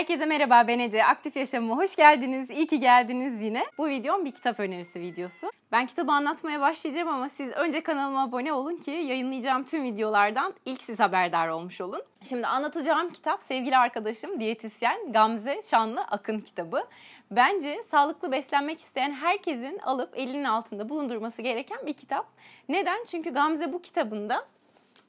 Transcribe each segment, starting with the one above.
Herkese merhaba ben Ece. Aktif Yaşam'a hoş geldiniz. İyi ki geldiniz yine. Bu videom bir kitap önerisi videosu. Ben kitabı anlatmaya başlayacağım ama siz önce kanalıma abone olun ki yayınlayacağım tüm videolardan ilk siz haberdar olmuş olun. Şimdi anlatacağım kitap sevgili arkadaşım diyetisyen Gamze Şanlı Akın kitabı. Bence sağlıklı beslenmek isteyen herkesin alıp elinin altında bulundurması gereken bir kitap. Neden? Çünkü Gamze bu kitabında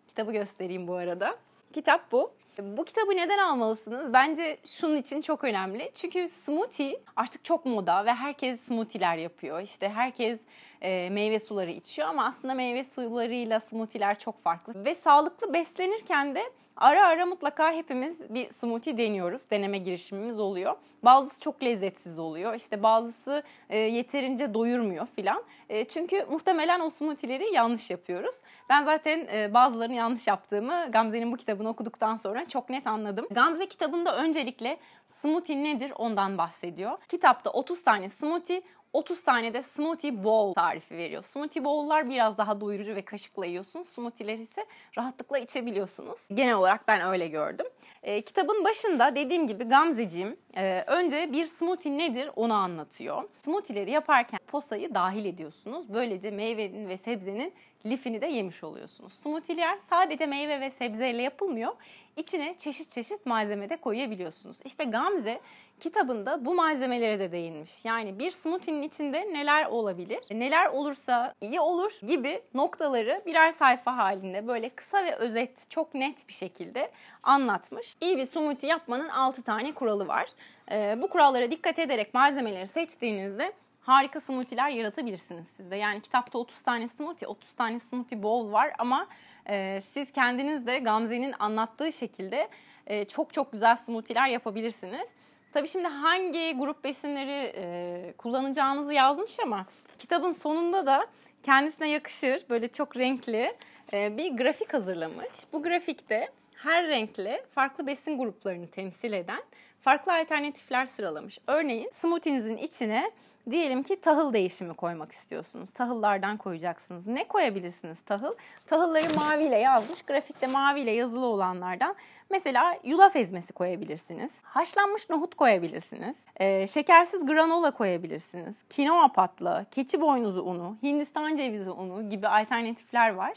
kitabı göstereyim bu arada. Kitap bu. Bu kitabı neden almalısınız? Bence şunun için çok önemli. Çünkü smoothie artık çok moda ve herkes smoothie'ler yapıyor. İşte herkes e, meyve suları içiyor ama aslında meyve sularıyla smoothie'ler çok farklı. Ve sağlıklı beslenirken de Ara ara mutlaka hepimiz bir smoothie deniyoruz. Deneme girişimimiz oluyor. Bazısı çok lezzetsiz oluyor. İşte bazısı e, yeterince doyurmuyor filan. E, çünkü muhtemelen o smoothie'leri yanlış yapıyoruz. Ben zaten e, bazılarını yanlış yaptığımı Gamze'nin bu kitabını okuduktan sonra çok net anladım. Gamze kitabında öncelikle smoothie nedir ondan bahsediyor. Kitapta 30 tane smoothie, 30 tane de smoothie bowl tarifi veriyor. Smoothie bowl'lar biraz daha doyurucu ve kaşıkla yiyorsunuz. Smoothie'ler ise rahatlıkla içebiliyorsunuz. Genel olarak ben öyle gördüm. E, kitabın başında dediğim gibi Gamzeciğim e, önce bir smoothie nedir onu anlatıyor. Smoothie'leri yaparken posayı dahil ediyorsunuz. Böylece meyvenin ve sebzenin lifini de yemiş oluyorsunuz. Smoothie'ler sadece meyve ve sebzeyle yapılmıyor. İçine çeşit çeşit malzeme de koyabiliyorsunuz. İşte Gamze kitabında bu malzemelere de değinmiş. Yani bir smoothie'nin içinde neler olabilir, neler olursa iyi olur gibi noktaları birer sayfa halinde böyle kısa ve özet, çok net bir şekilde anlatmış. İyi bir smoothie yapmanın 6 tane kuralı var. Ee, bu kurallara dikkat ederek malzemeleri seçtiğinizde harika smoothie'ler yaratabilirsiniz siz de. Yani kitapta 30 tane smoothie, 30 tane smoothie bowl var ama e, siz kendiniz de Gamze'nin anlattığı şekilde e, çok çok güzel smoothie'ler yapabilirsiniz. Tabii şimdi hangi grup besinleri e, kullanacağınızı yazmış ama kitabın sonunda da kendisine yakışır böyle çok renkli e, bir grafik hazırlamış. Bu grafikte her renkli farklı besin gruplarını temsil eden farklı alternatifler sıralamış. Örneğin smoothie'nizin içine diyelim ki tahıl değişimi koymak istiyorsunuz. Tahıllardan koyacaksınız. Ne koyabilirsiniz tahıl? Tahılları maviyle yazmış, grafikte maviyle yazılı olanlardan. Mesela yulaf ezmesi koyabilirsiniz. Haşlanmış nohut koyabilirsiniz. E, şekersiz granola koyabilirsiniz. Kinoa patlı, keçi boynuzu unu, Hindistan cevizi unu gibi alternatifler var.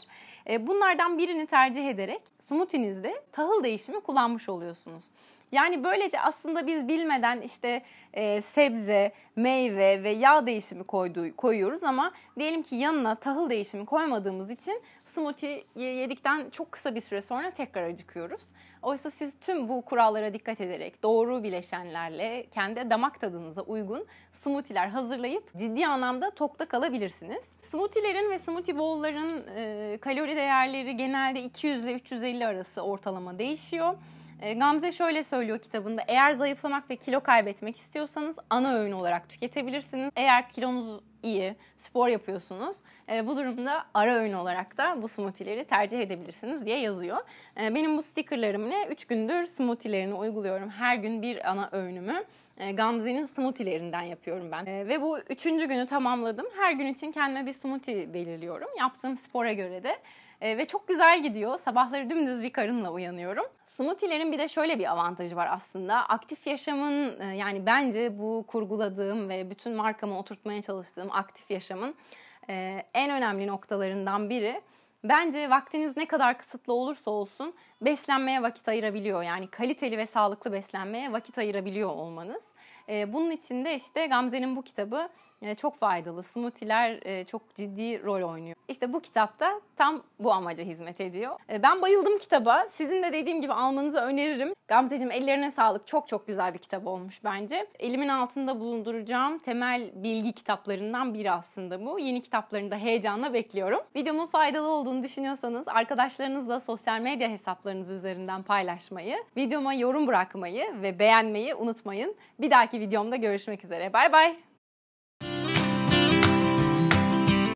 E, bunlardan birini tercih ederek smoothie'nizde tahıl değişimi kullanmış oluyorsunuz. Yani böylece aslında biz bilmeden işte e, sebze, meyve ve yağ değişimi koyduğu, koyuyoruz ama diyelim ki yanına tahıl değişimi koymadığımız için smoothie yedikten çok kısa bir süre sonra tekrar acıkıyoruz. Oysa siz tüm bu kurallara dikkat ederek doğru bileşenlerle kendi damak tadınıza uygun smoothie'ler hazırlayıp ciddi anlamda tokta kalabilirsiniz. Smoothie'lerin ve smoothie bowl'ların e, kalori değerleri genelde 200 ile 350 arası ortalama değişiyor. E, Gamze şöyle söylüyor kitabında. Eğer zayıflamak ve kilo kaybetmek istiyorsanız ana öğün olarak tüketebilirsiniz. Eğer kilonuz iyi, spor yapıyorsunuz. E, bu durumda ara öğün olarak da bu smoothie'leri tercih edebilirsiniz diye yazıyor. E, benim bu stickerlarımla 3 gündür smoothie'lerini uyguluyorum. Her gün bir ana öğünümü e, Gamze'nin smoothie'lerinden yapıyorum ben. E, ve bu üçüncü günü tamamladım. Her gün için kendime bir smoothie belirliyorum. Yaptığım spora göre de e, ve çok güzel gidiyor. Sabahları dümdüz bir karınla uyanıyorum. Smoothie'lerin bir de şöyle bir avantajı var aslında. Aktif yaşamın e, yani bence bu kurguladığım ve bütün markamı oturtmaya çalıştığım aktif yaşamın e, en önemli noktalarından biri. Bence vaktiniz ne kadar kısıtlı olursa olsun beslenmeye vakit ayırabiliyor. Yani kaliteli ve sağlıklı beslenmeye vakit ayırabiliyor olmanız. E, bunun için de işte Gamze'nin bu kitabı ee, çok faydalı. Smoothie'ler e, çok ciddi rol oynuyor. İşte bu kitapta tam bu amaca hizmet ediyor. Ee, ben bayıldım kitaba. Sizin de dediğim gibi almanızı öneririm. Gamzeciğim ellerine sağlık. Çok çok güzel bir kitap olmuş bence. Elimin altında bulunduracağım temel bilgi kitaplarından biri aslında bu. Yeni kitaplarını da heyecanla bekliyorum. Videomun faydalı olduğunu düşünüyorsanız arkadaşlarınızla sosyal medya hesaplarınız üzerinden paylaşmayı, videoma yorum bırakmayı ve beğenmeyi unutmayın. Bir dahaki videomda görüşmek üzere. Bay bay.